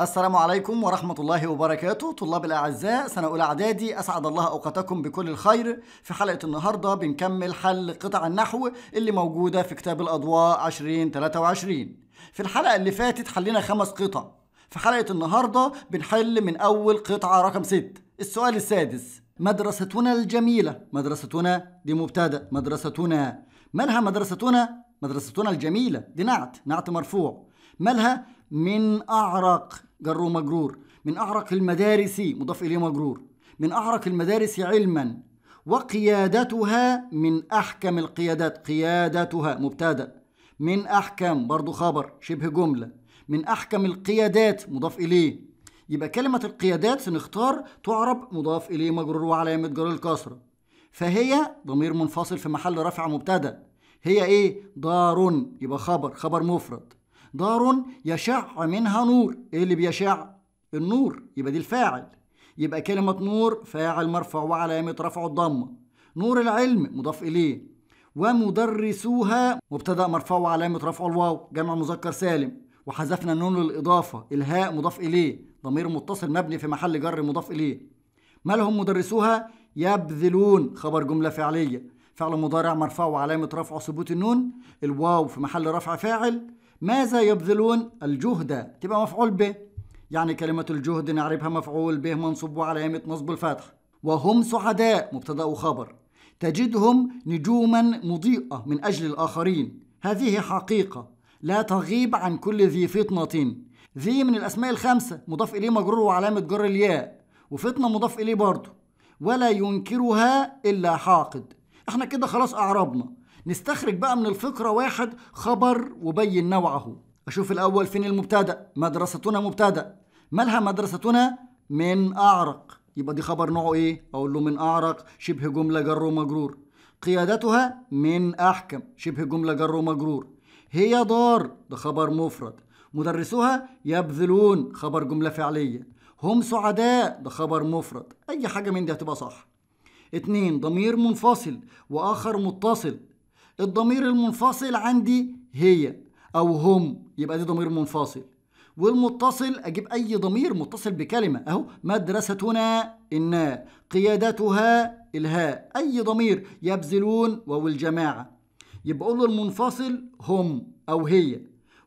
السلام عليكم ورحمة الله وبركاته طلاب الأعزاء سنة أولى إعدادي أسعد الله أوقاتكم بكل الخير في حلقة النهاردة بنكمل حل قطع النحو اللي موجودة في كتاب الأضواء 2023 في الحلقة اللي فاتت حلينا خمس قطع في حلقة النهاردة بنحل من أول قطعة رقم 6 السؤال السادس مدرستنا الجميلة مدرستنا دي مبتدأ مدرستنا مالها مدرستنا مدرستنا الجميلة دي نعت نعت مرفوع مالها من أعرق جر مجرور من أعرق المدارس مضاف إليه مجرور من أعرق المدارس علما وقيادتها من أحكم القيادات قيادتها مبتدأ من أحكم برضو خبر شبه جملة من أحكم القيادات مضاف إليه يبقى كلمة القيادات سنختار تعرب مضاف إليه مجرور وعلامة جر الكسرة فهي ضمير منفصل في محل رفع مبتدأ هي إيه دار يبقى خبر خبر مفرد دار يشع منها نور ايه اللي بيشع النور يبقى دي الفاعل يبقى كلمة نور فاعل مرفوع وعلامة رفعه الضمة نور العلم مضاف إليه ومدرسوها مبتدأ مرفوع وعلامة رفعه الواو جمع مذكر سالم وحذفنا النون للإضافة الهاء مضاف إليه ضمير متصل مبني في محل جر مضاف إليه ما لهم مدرسوها يبذلون خبر جملة فعلية فعل مضارع مرفوع وعلامة رفعه ثبوت النون الواو في محل رفع فاعل ماذا يبذلون الجهد تبقى مفعول به يعني كلمة الجهد نعرفها مفعول به منصوب وعلامة نصب الفتح وهم سعداء مبتدأ وخبر تجدهم نجوما مضيئة من أجل الآخرين هذه حقيقة لا تغيب عن كل ذي فطنة ذي من الأسماء الخمسة مضاف إليه مجرور وعلامة جر الياء وفطنة مضاف إليه برضه ولا ينكرها إلا حاقد احنا كده خلاص أعربنا نستخرج بقى من الفقرة واحد خبر وبين نوعه أشوف الأول فين المبتدأ مدرستنا مبتدأ مالها مدرستنا من أعرق يبقى دي خبر نوعه إيه أقول له من أعرق شبه جملة جر ومجرور قيادتها من أحكم شبه جملة جر ومجرور هي دار ده خبر مفرد مدرسوها يبذلون خبر جملة فعلية هم سعداء ده خبر مفرد أي حاجة من دي هتبقى صح اتنين ضمير منفصل وآخر متصل الضمير المنفصل عندي هي أو هم يبقى دي ضمير منفصل والمتصل أجيب أي ضمير متصل بكلمة أهو مدرستنا إنا قيادتها الهاء أي ضمير يبذلون واو الجماعة يبقى أقول له المنفصل هم أو هي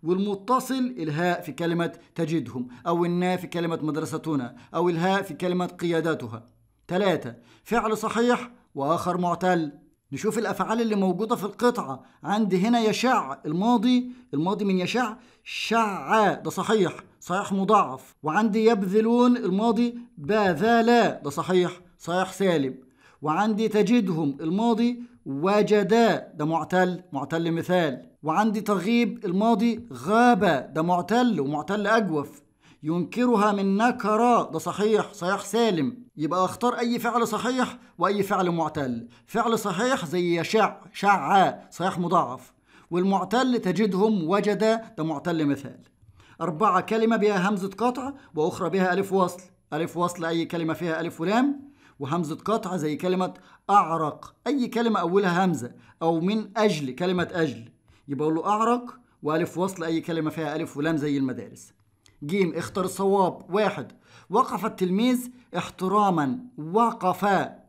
والمتصل الهاء في كلمة تجدهم أو النا في كلمة مدرستنا أو الهاء في كلمة قيادتها ثلاثة فعل صحيح وآخر معتل نشوف الافعال اللي موجوده في القطعه عندي هنا يشع الماضي الماضي من يشع شع ده صحيح صحيح مضاعف وعندي يبذلون الماضي بذلا ده صحيح صحيح سالب وعندي تجدهم الماضي وجدا ده معتل معتل مثال وعندي تغيب الماضي غاب ده معتل ومعتل اجوف ينكرها من نكرا ده صحيح صحيح سالم يبقى اختار اي فعل صحيح واي فعل معتل فعل صحيح زي يشع شعاء صحيح مضاعف والمعتل تجدهم وجد ده معتل مثال أربعة كلمة بها همزة قطع وأخرى بها ألف وصل ألف وصل أي كلمة فيها ألف ولام وهمزة قطع زي كلمة أعرق أي كلمة أولها همزة أو من أجل كلمة أجل يبقى أقول له أعرق وألف وصل أي كلمة فيها ألف ولام زي المدارس ج اختر الصواب واحد وقف التلميذ احتراما وقف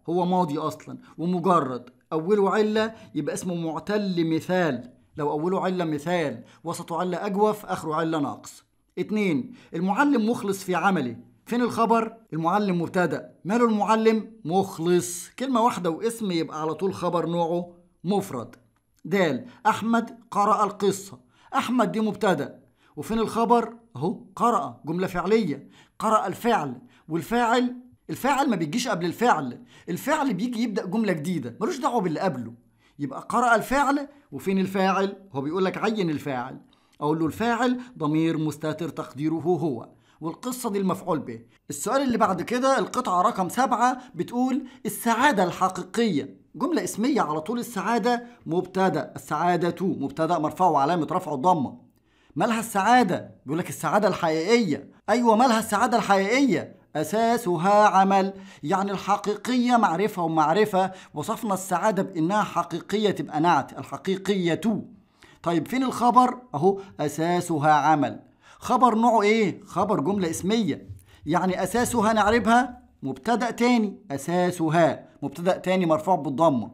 هو ماضي أصلا ومجرد أوله علة يبقى اسمه معتل مثال لو أوله علة مثال وسطه علة أجوف آخره علة ناقص اتنين المعلم مخلص في عمله فين الخبر؟ المعلم مبتدأ ماله المعلم؟ مخلص كلمة واحدة واسم يبقى على طول خبر نوعه مفرد دال أحمد قرأ القصة أحمد دي مبتدأ وفين الخبر؟ اهو قرأ جملة فعلية قرأ الفعل والفاعل الفاعل ما بيجيش قبل الفعل الفعل بيجي يبدأ جملة جديدة ملوش دعوة باللي قبله يبقى قرأ الفعل وفين الفاعل هو بيقول لك عين الفاعل اقول له الفاعل ضمير مستتر تقديره هو والقصة دي المفعول به السؤال اللي بعد كده القطعة رقم سبعة بتقول السعادة الحقيقية جملة اسمية على طول السعادة مبتدأ السعادة مبتدأ مرفوع وعلامة رفعه الضمة مالها السعادة بيقول لك السعادة الحقيقية أيوة مالها السعادة الحقيقية أساسها عمل يعني الحقيقية معرفة ومعرفة وصفنا السعادة بإنها حقيقية تبقى نعت الحقيقية طيب فين الخبر أهو أساسها عمل خبر نوعه إيه خبر جملة اسمية يعني أساسها نعربها مبتدأ تاني أساسها مبتدأ تاني مرفوع بالضمة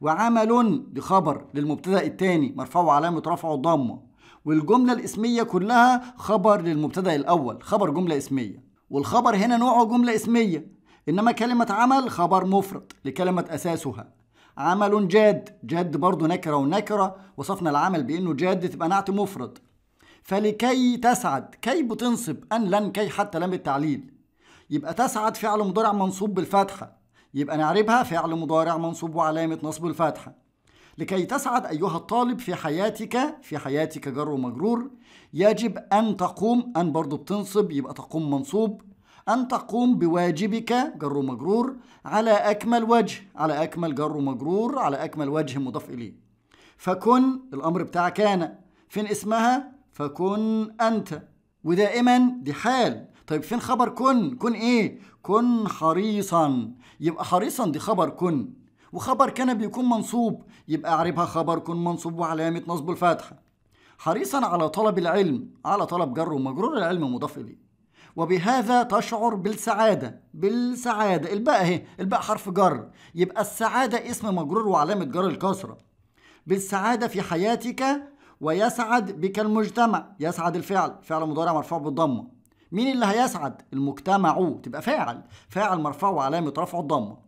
وعمل دي خبر للمبتدأ التاني مرفوع علامة رفعه الضمة والجملة الاسمية كلها خبر للمبتدأ الأول خبر جملة اسمية والخبر هنا نوعه جملة اسمية إنما كلمة عمل خبر مفرد لكلمة أساسها عمل جاد جاد برضه نكرة ونكرة وصفنا العمل بإنه جاد تبقى نعت مفرد فلكي تسعد كي بتنصب أن لن كي حتى لم التعليل يبقى تسعد فعل مضارع منصوب بالفتحة يبقى نعربها فعل مضارع منصوب وعلامة نصب الفتحة لكي تسعد أيها الطالب في حياتك في حياتك جر ومجرور يجب أن تقوم أن برضو بتنصب يبقى تقوم منصوب أن تقوم بواجبك جر ومجرور على أكمل وجه على أكمل جر ومجرور على أكمل وجه مضاف إليه فكن الأمر بتاع كان فين اسمها فكن أنت ودائما دي حال طيب فين خبر كن كن إيه كن حريصا يبقى حريصا دي خبر كن وخبر كان بيكون منصوب يبقى اعربها خبر كن منصوب وعلامة نصبه الفاتحة حريصا على طلب العلم على طلب جر ومجرور العلم مضاف إليه وبهذا تشعر بالسعادة بالسعادة الباء اهي الباء حرف جر يبقى السعادة اسم مجرور وعلامة جر الكسرة بالسعادة في حياتك ويسعد بك المجتمع يسعد الفعل فعل مضارع مرفوع بالضمة مين اللي هيسعد المجتمع تبقى فاعل فاعل مرفوع وعلامة رفع الضمة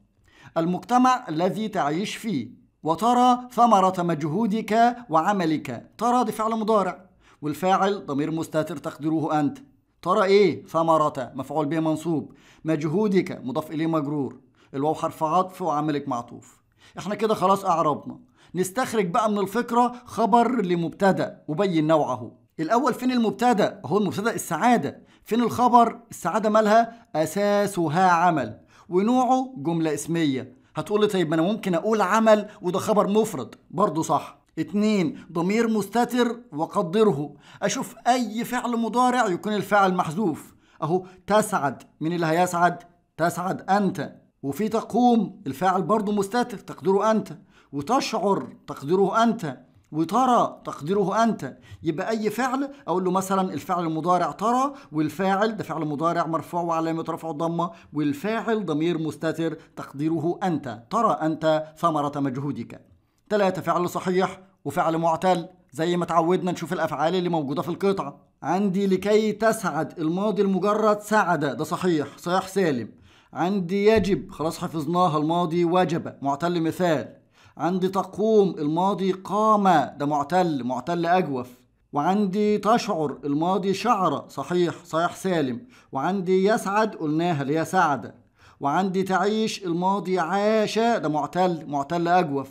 المجتمع الذي تعيش فيه وترى ثمرة مجهودك وعملك ترى دي فعل مضارع والفاعل ضمير مستتر تقدره أنت ترى إيه ثمرة مفعول به منصوب مجهودك مضاف إليه مجرور الواو حرف عطف وعملك معطوف احنا كده خلاص أعربنا نستخرج بقى من الفكرة خبر لمبتدأ وبين نوعه الأول فين المبتدأ هو المبتدأ السعادة فين الخبر السعادة مالها أساسها عمل ونوعه جملة اسمية هتقولي طيب ما انا ممكن اقول عمل وده خبر مفرد برضه صح اتنين ضمير مستتر وقدره اشوف اي فعل مضارع يكون الفعل محذوف اهو تسعد مين اللي هيسعد تسعد انت وفي تقوم الفاعل برضه مستتر تقديره انت وتشعر تقديره انت وترى تقديره انت يبقى اي فعل اقول له مثلا الفعل المضارع ترى والفاعل ده فعل مضارع مرفوع وعلامه رفع الضمه والفاعل ضمير مستتر تقديره انت ترى انت ثمره مجهودك ثلاثة فعل صحيح وفعل معتل زي ما تعودنا نشوف الافعال اللي موجوده في القطعه عندي لكي تسعد الماضي المجرد سعد ده صحيح صحيح سالم عندي يجب خلاص حفظناها الماضي وجب معتل مثال عندي تقوم الماضي قام ده معتل معتل أجوف وعندي تشعر الماضي شعر صحيح صحيح سالم وعندي يسعد قلناها اللي هي سعدة وعندي تعيش الماضي عاش ده معتل معتل أجوف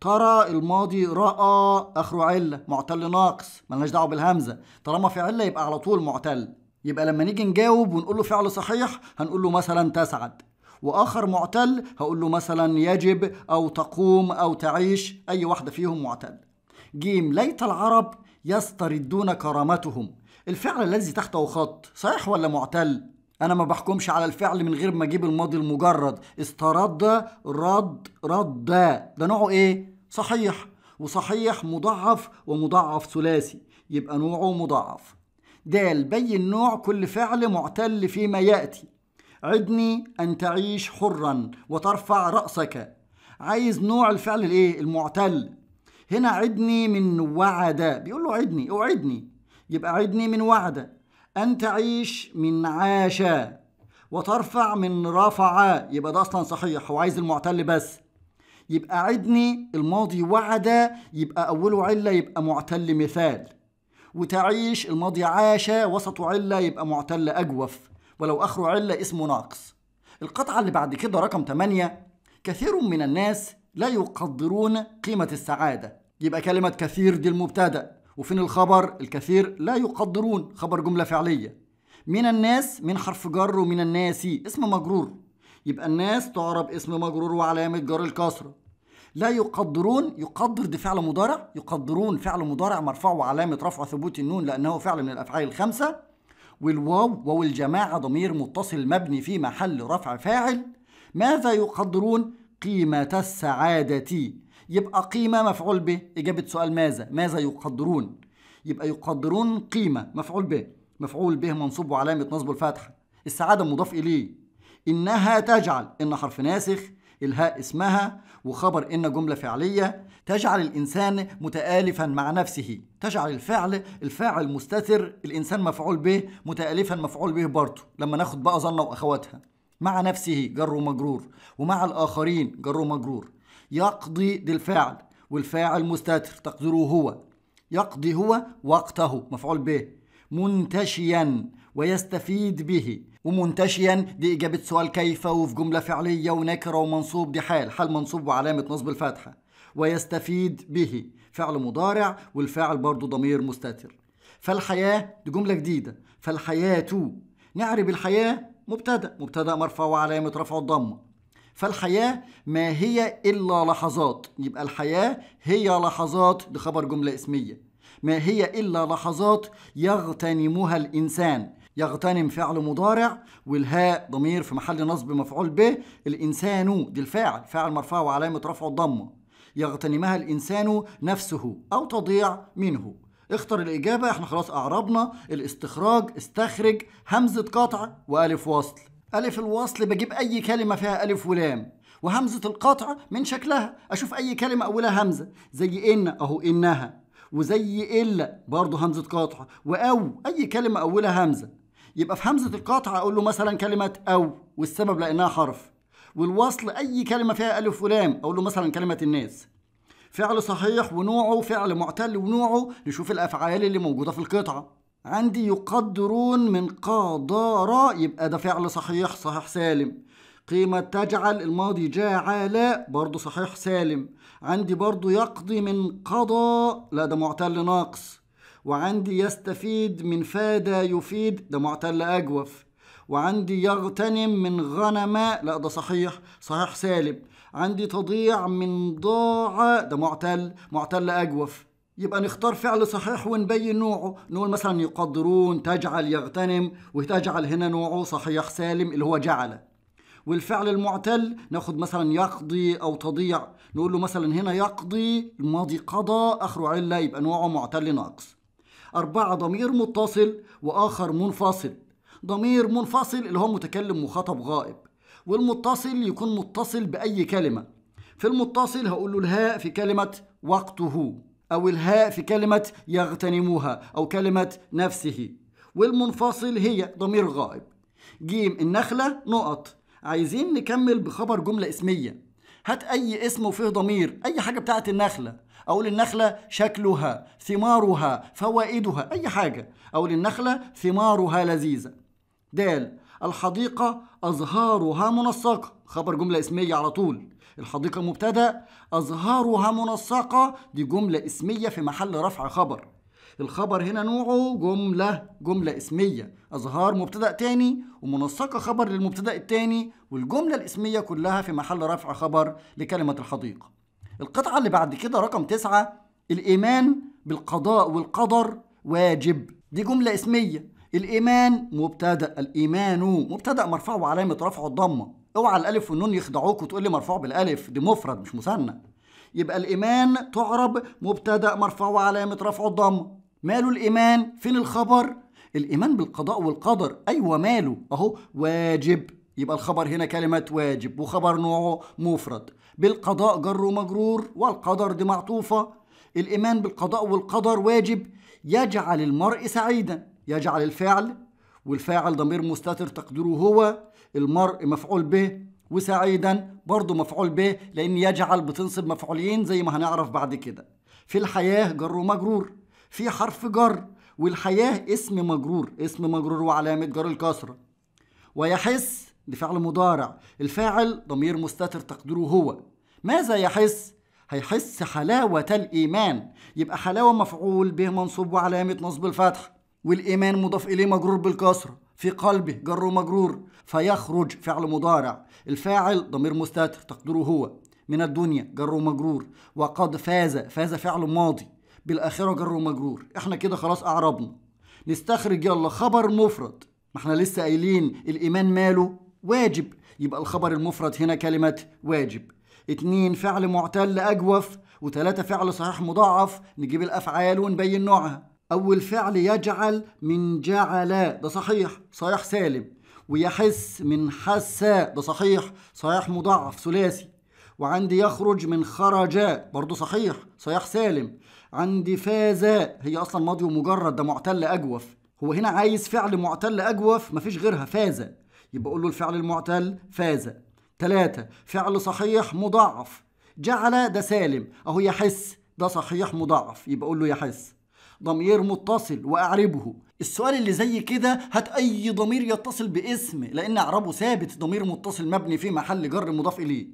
ترى الماضي رأى آخره علة معتل ناقص ملناش دعوة بالهمزة طالما في علة يبقى على طول معتل يبقى لما نيجي نجاوب ونقول له فعل صحيح هنقول له مثلا تسعد واخر معتل هقول له مثلا يجب او تقوم او تعيش اي واحده فيهم معتل جيم ليت العرب يستردون كرامتهم الفعل الذي تحته خط صحيح ولا معتل انا ما بحكمش على الفعل من غير ما اجيب الماضي المجرد استرد رد رد ده نوعه ايه صحيح وصحيح مضعف ومضعف ثلاثي يبقى نوعه مضعف دال بين نوع كل فعل معتل فيما ياتي عدني أن تعيش حرا وترفع رأسك عايز نوع الفعل الايه المعتل هنا عدني من وعد بيقول له عدني اوعدني يبقى عدني من وعد أن تعيش من عاش وترفع من رفع يبقى ده أصلا صحيح هو عايز المعتل بس يبقى عدني الماضي وعد يبقى أوله علة يبقى معتل مثال وتعيش الماضي عاش وسطه علة يبقى معتل أجوف ولو آخره علة اسمه ناقص القطعة اللي بعد كده رقم 8 كثير من الناس لا يقدرون قيمة السعادة يبقى كلمة كثير دي المبتدأ وفين الخبر الكثير لا يقدرون خبر جملة فعلية من الناس من حرف جر ومن الناس اسم مجرور يبقى الناس تعرب اسم مجرور وعلامة جر الكسرة لا يقدرون يقدر دي فعل مضارع يقدرون فعل مضارع مرفوع وعلامة رفع ثبوت النون لأنه فعل من الأفعال الخمسة والواو واو الجماعة ضمير متصل مبني في محل رفع فاعل ماذا يقدرون قيمة السعادة يبقى قيمة مفعول به إجابة سؤال ماذا ماذا يقدرون يبقى يقدرون قيمة مفعول به مفعول به منصوب وعلامة نصب الفتحة السعادة مضاف إليه إنها تجعل إن حرف ناسخ الهاء اسمها وخبر إن جملة فعلية تجعل الإنسان متآلفا مع نفسه تجعل الفعل الفاعل مستتر الإنسان مفعول به متآلفا مفعول به برضه لما ناخد بقى ظنة وأخواتها مع نفسه جر ومجرور ومع الآخرين جر ومجرور يقضي دي الفاعل والفاعل مستتر تقديره هو يقضي هو وقته مفعول به منتشيا ويستفيد به ومنتشيا دي إجابة سؤال كيف وفي جملة فعلية ونكرة ومنصوب دي حال حال منصوب وعلامة نصب الفاتحة ويستفيد به فعل مضارع والفاعل برضه ضمير مستتر فالحياة دي جملة جديدة فالحياة نعرب الحياة مبتدأ مبتدأ مرفوع وعلامة رفع الضمة فالحياة ما هي إلا لحظات يبقى الحياة هي لحظات ده خبر جملة اسمية ما هي إلا لحظات يغتنمها الإنسان يغتنم فعل مضارع والهاء ضمير في محل نصب مفعول به الإنسان دي الفاعل فاعل مرفوع وعلامة رفع الضمة يغتنمها الإنسان نفسه أو تضيع منه اختر الإجابة احنا خلاص أعربنا الاستخراج استخرج همزة قطع وألف وصل ألف الوصل بجيب أي كلمة فيها ألف ولام وهمزة القطع من شكلها أشوف أي كلمة أولها همزة زي إن أهو إنها وزي إلا برضه همزة قطع وأو أي كلمة أولها همزة يبقى في همزة القطع أقول له مثلا كلمة أو والسبب لأنها حرف والوصل أي كلمة فيها ألف ولام أقول له مثلا كلمة الناس فعل صحيح ونوعه فعل معتل ونوعه نشوف الأفعال اللي موجودة في القطعة عندي يقدرون من قدر يبقى ده فعل صحيح صحيح سالم قيمة تجعل الماضي جعل برضه صحيح سالم عندي برضه يقضي من قضى لا ده معتل ناقص وعندي يستفيد من فاد يفيد ده معتل أجوف وعندي يغتنم من غنم لا ده صحيح صحيح سالب عندي تضيع من ضاع ده معتل معتل أجوف يبقى نختار فعل صحيح ونبين نوعه نقول مثلا يقدرون تجعل يغتنم وتجعل هنا نوعه صحيح سالم اللي هو جعل والفعل المعتل ناخد مثلا يقضي او تضيع نقول له مثلا هنا يقضي الماضي قضى اخره عله يبقى نوعه معتل ناقص أربعة ضمير متصل وآخر منفصل ضمير منفصل اللي هو متكلم مخاطب غائب والمتصل يكون متصل بأي كلمة في المتصل هقول له الهاء في كلمة وقته أو الهاء في كلمة يغتنمها أو كلمة نفسه والمنفصل هي ضمير غائب جيم النخلة نقط عايزين نكمل بخبر جملة اسمية هات أي اسم وفيه ضمير أي حاجة بتاعت النخلة أقول النخلة شكلها ثمارها فوائدها أي حاجة أقول النخلة ثمارها لذيذة د الحديقة أزهارها منسقة خبر جملة اسمية على طول الحديقة مبتدأ أزهارها منسقة دي جملة اسمية في محل رفع خبر الخبر هنا نوعه جملة جملة اسمية أزهار مبتدأ تاني ومنسقة خبر للمبتدأ التاني والجملة الاسمية كلها في محل رفع خبر لكلمة الحديقة القطعة اللي بعد كده رقم تسعة الإيمان بالقضاء والقدر واجب دي جملة اسمية الإيمان مبتدأ الإيمان مبتدأ مرفوع وعلامة رفعه الضمة اوعى الألف والنون يخدعوك وتقول لي مرفوع بالألف دي مفرد مش مثنى يبقى الإيمان تعرب مبتدأ مرفوع وعلامة رفعه الضمة ماله الإيمان فين الخبر الإيمان بالقضاء والقدر أيوة ماله أهو واجب يبقى الخبر هنا كلمة واجب وخبر نوعه مفرد بالقضاء جر ومجرور والقدر دي معطوفة الإيمان بالقضاء والقدر واجب يجعل المرء سعيدا يجعل الفعل والفاعل ضمير مستتر تقديره هو المرء مفعول به وسعيدا برضه مفعول به لأن يجعل بتنصب مفعولين زي ما هنعرف بعد كده في الحياة جر ومجرور في حرف جر والحياة اسم مجرور اسم مجرور وعلامة جر الكسرة ويحس لفعل فعل مضارع الفاعل ضمير مستتر تقديره هو ماذا يحس هيحس حلاوة الإيمان يبقى حلاوة مفعول به منصوب وعلامة نصب الفتح والإيمان مضاف إليه مجرور بالكسرة في قلبه جر ومجرور فيخرج فعل مضارع الفاعل ضمير مستتر تقديره هو من الدنيا جر ومجرور وقد فاز فاز فعل ماضي بالآخرة جر ومجرور احنا كده خلاص أعربنا نستخرج يلا خبر مفرد ما احنا لسه قايلين الإيمان ماله واجب يبقى الخبر المفرد هنا كلمة واجب اتنين فعل معتل أجوف وتلاتة فعل صحيح مضاعف نجيب الأفعال ونبين نوعها أول فعل يجعل من جعل ده صحيح صحيح سالم ويحس من حس ده صحيح صحيح مضاعف ثلاثي وعندي يخرج من خرج برضه صحيح صحيح سالم عندي فاز هي أصلا ماضي ومجرد ده معتل أجوف هو هنا عايز فعل معتل أجوف مفيش غيرها فاز يبقى أقول له الفعل المعتل فاز ثلاثة فعل صحيح مضاعف جعل ده سالم أهو يحس ده صحيح مضاعف يبقى أقول له يحس ضمير متصل واعربه السؤال اللي زي كده هات اي ضمير يتصل باسم لان اعرابه ثابت ضمير متصل مبني في محل جر مضاف اليه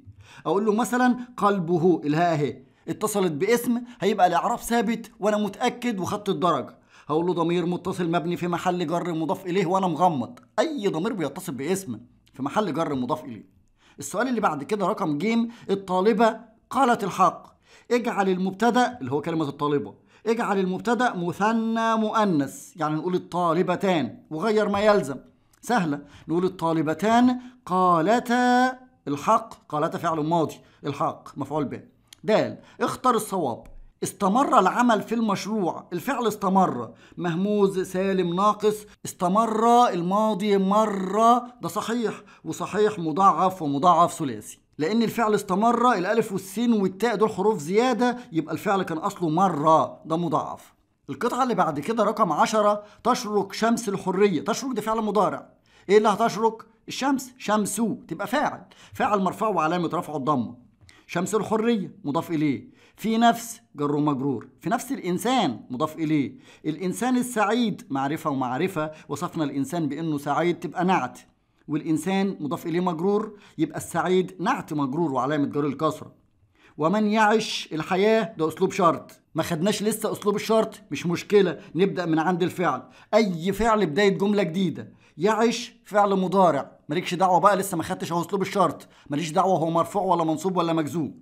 اقول له مثلا قلبه الهاء اهي اتصلت باسم هيبقى الاعراب ثابت وانا متاكد وخدت الدرجه هقول له ضمير متصل مبني في محل جر مضاف اليه وانا مغمض اي ضمير بيتصل باسم في محل جر مضاف اليه السؤال اللي بعد كده رقم جيم الطالبه قالت الحق اجعل المبتدا اللي هو كلمه الطالبه اجعل المبتدا مثنى مؤنث يعني نقول الطالبتان وغير ما يلزم سهله نقول الطالبتان قالتا الحق قالتا فعل ماضي الحق مفعول به د اختر الصواب استمر العمل في المشروع الفعل استمر مهموز سالم ناقص استمر الماضي مرة ده صحيح وصحيح مضاعف ومضاعف ثلاثي لان الفعل استمر الالف والسين والتاء دول حروف زياده يبقى الفعل كان اصله مره ده مضاعف القطعه اللي بعد كده رقم 10 تشرق شمس الحريه تشرق ده فعل مضارع ايه اللي هتشرق الشمس شمسو تبقى فاعل فاعل مرفوع وعلامه رفعه الضمه شمس الحريه مضاف اليه في نفس جر ومجرور في نفس الانسان مضاف اليه الانسان السعيد معرفه ومعرفه وصفنا الانسان بانه سعيد تبقى نعت والإنسان مضاف إليه مجرور يبقى السعيد نعت مجرور وعلامة جر الكسرة ومن يعش الحياة ده أسلوب شرط ما خدناش لسه أسلوب الشرط مش مشكلة نبدأ من عند الفعل أي فعل بداية جملة جديدة يعش فعل مضارع مالكش دعوة بقى لسه ما خدتش أهو أسلوب الشرط ماليش دعوة هو مرفوع ولا منصوب ولا مجزوم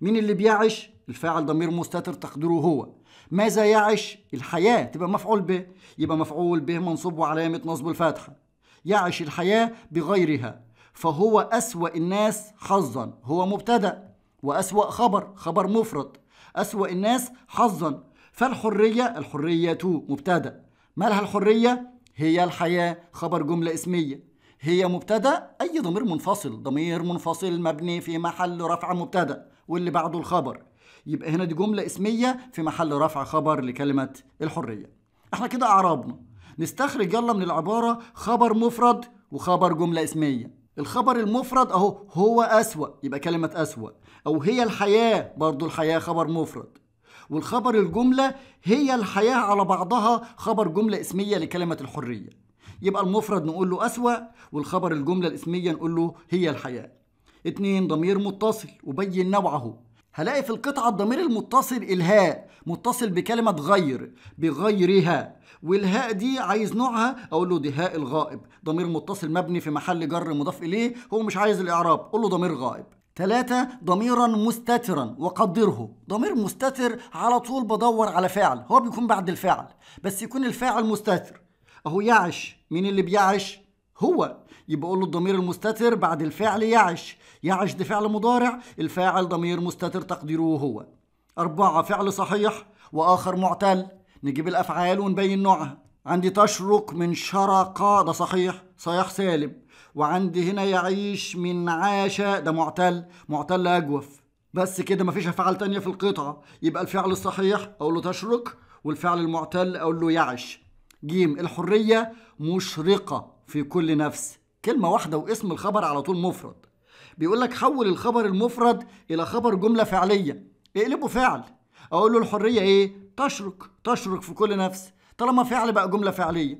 مين اللي بيعش الفاعل ضمير مستتر تقديره هو ماذا يعش الحياة تبقى مفعول به يبقى مفعول به منصوب وعلامة نصب الفتحة يعش الحياة بغيرها فهو أسوأ الناس حظا هو مبتدأ وأسوأ خبر خبر مفرد أسوأ الناس حظا فالحرية الحرية مبتدأ ما لها الحرية هي الحياة خبر جملة اسمية هي مبتدأ أي ضمير منفصل ضمير منفصل مبني في محل رفع مبتدأ واللي بعده الخبر يبقى هنا دي جملة اسمية في محل رفع خبر لكلمة الحرية احنا كده أعرابنا نستخرج يلا من العبارة خبر مفرد وخبر جملة اسمية الخبر المفرد اهو هو أسوأ يبقى كلمة أسوأ أو هي الحياة برضو الحياة خبر مفرد والخبر الجملة هي الحياة على بعضها خبر جملة اسمية لكلمة الحرية يبقى المفرد نقول له أسوأ والخبر الجملة الاسمية نقول له هي الحياة اتنين ضمير متصل وبين نوعه هلاقي في القطعة الضمير المتصل الهاء متصل بكلمة غير بغيرها والهاء دي عايز نوعها اقول له دي هاء الغائب ضمير متصل مبني في محل جر مضاف اليه هو مش عايز الاعراب قول له ضمير غائب ثلاثة ضميرا مستترا وقدره ضمير مستتر على طول بدور على فعل هو بيكون بعد الفعل بس يكون الفاعل مستتر اهو يعش مين اللي بيعش هو يبقى قول له الضمير المستتر بعد الفعل يعش يعش ده فعل مضارع الفاعل ضمير مستتر تقديره هو أربعة فعل صحيح وآخر معتل نجيب الأفعال ونبين نوعها عندي تشرق من شرق ده صحيح صحيح سالم وعندي هنا يعيش من عاش ده معتل معتل أجوف بس كده مفيش أفعال تانية في القطعة يبقى الفعل الصحيح أقول له تشرق والفعل المعتل أقول له يعش جيم الحرية مشرقة في كل نفس كلمة واحدة واسم الخبر على طول مفرد بيقول لك حول الخبر المفرد إلى خبر جملة فعلية اقلبه فعل أقول له الحرية إيه؟ تشرك تشرك في كل نفس طالما فعل بقى جملة فعلية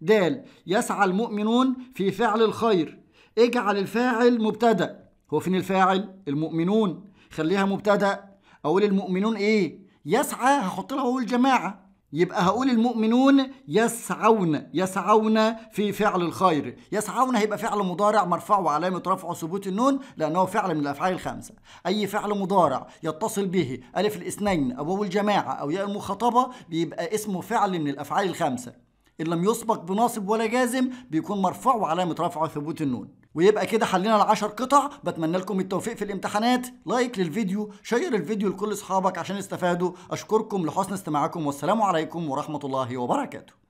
دال يسعى المؤمنون في فعل الخير اجعل الفاعل مبتدأ هو فين الفاعل؟ المؤمنون خليها مبتدأ أقول المؤمنون إيه؟ يسعى هحط لها هو الجماعة يبقى هقول المؤمنون يسعون يسعون في فعل الخير يسعون هيبقى فعل مضارع مرفوع وعلامة رفع ثبوت النون لأنه فعل من الأفعال الخمسة أي فعل مضارع يتصل به ألف الاثنين أو واو الجماعة أو ياء المخاطبة بيبقى اسمه فعل من الأفعال الخمسة إن لم يسبق بناصب ولا جازم بيكون مرفوع وعلامة رفع ثبوت النون ويبقى كده حلينا العشر قطع بتمنى لكم التوفيق في الامتحانات لايك للفيديو شير الفيديو لكل اصحابك عشان يستفادوا اشكركم لحسن استماعكم والسلام عليكم ورحمه الله وبركاته